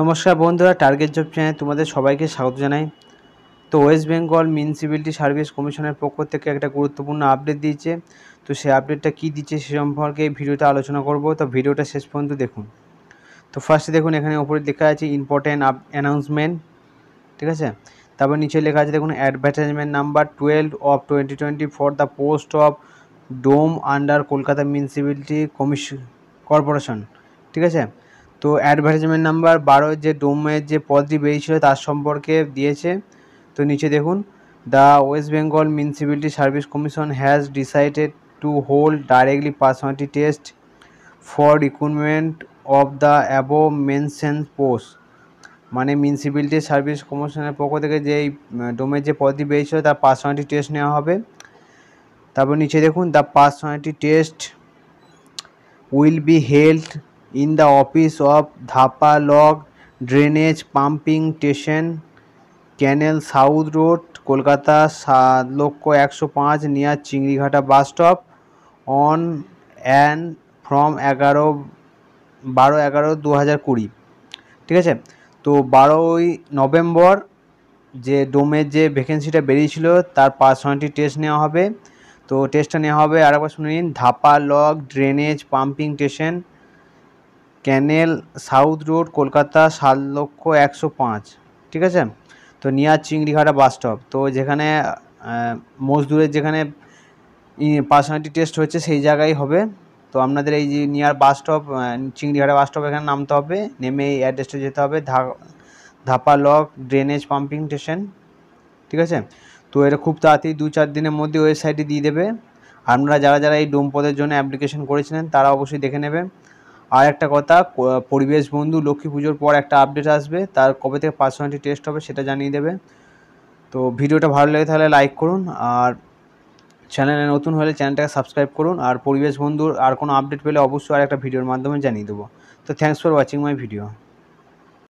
নমস্কার বন্ধুরা target job channel তোমাদের সবাইকে স্বাগত জানাই তো ওয়েস্ট বেঙ্গল মিউনিসিপ্যালিটি সার্ভিস কমিশনের পক্ষ থেকে একটা গুরুত্বপূর্ণ আপডেট দিয়েছে তো সেই আপডেটটা কী দিচ্ছে সে সম্পর্কে ভিডিওতে ভিডিওটা আলোচনা করব তো ভিডিওটা শেষ পর্যন্ত দেখুন তো ফার্স্টে দেখুন এখানে ওপরে লেখা আছে ইম্পর্ট্যান্ট আপ অ্যানাউন্সমেন্ট ঠিক আছে তারপর নিচে লেখা আছে দেখুন advertisement number twelve of twenty twenty for the post of ডোম under Kolkata municipality commission corporation ঠিক আছে তো অ্যাডভার্টাইজমেন্ট নাম্বার বারো যে ডোমের যে পদটি বেরিয়েছিল তার সম্পর্কে দিয়েছে তো নিচে দেখুন the West Bengal municipality service commission has decided to hold directly personality test for recruitment of the above mentioned post মানে মিউনিসিপ্যালিটি সার্ভিস কমিশনের পক্ষ থেকে যেই ডোমের যে পদটি বেরিয়েছিল তার পার্সোনালিটি টেস্ট নেওয়া হবে তারপর নিচে দেখুন the personality test will be held in the office of Dhapa lock drainage pumping station canal south road Kolkata সাত লক্ষ একশো পাঁচ near Chingrighata bus stop on and from এগারো বারো এগারো দু হাজার কুড়ি ঠিক আছে তো বারোই নভেম্বর যে ডোমের যে ভ্যাকেন্সিটা বেরিয়েছিল তার পার্সোনালিটি টেস্ট নেওয়া হবে তো টেস্টটা নেওয়া হবে আর একবার শুনে নিন Dhapa lock drainage pumping station canal south road Kolkata সাত লক্ষ একশো পাঁচ ঠিক আছে তো নিয়ার চিংড়িঘাটা বাস স্টপ তো যেখানে মজদুরের যেখানে পার্সোনালিটি টেস্ট হচ্ছে সেই জায়গায় হবে তো আপনাদের এই যে near bus stop Chingrighata bus stop এখানে নামতে হবে নেমে এই অ্যাড্রেসটা যেতে হবে Dhapa lock drainage pumping station ঠিক আছে তো এটা খুব তাড়াতাড়ি দু চার দিনের মধ্যে ওয়েবসাইটে দিয়ে দেবে আপনারা যারা যারা এই ডোম পদের জন্য অ্যাপ্লিকেশন করেছিলেন তারা অবশ্যই দেখে নেবেন আর একটা কথা পরিবেশ বন্ধু লক্ষ্মী পুজোর পর একটা আপডেট আসবে তার কবে থেকে পার্সোনালিটি টেস্ট হবে সেটা জানিয়ে দেবে তো ভিডিওটা ভালো লাগে তাহলে লাইক করুন আর চ্যানেলে নতুন হলে চ্যানেলটাকে সাবস্ক্রাইব করুন আর পরিবেশ বন্ধুর আর কোনো আপডেট পেলে অবশ্যই আর একটা ভিডিওর মাধ্যমে জানিয়ে দেবো তো thanks for watching my video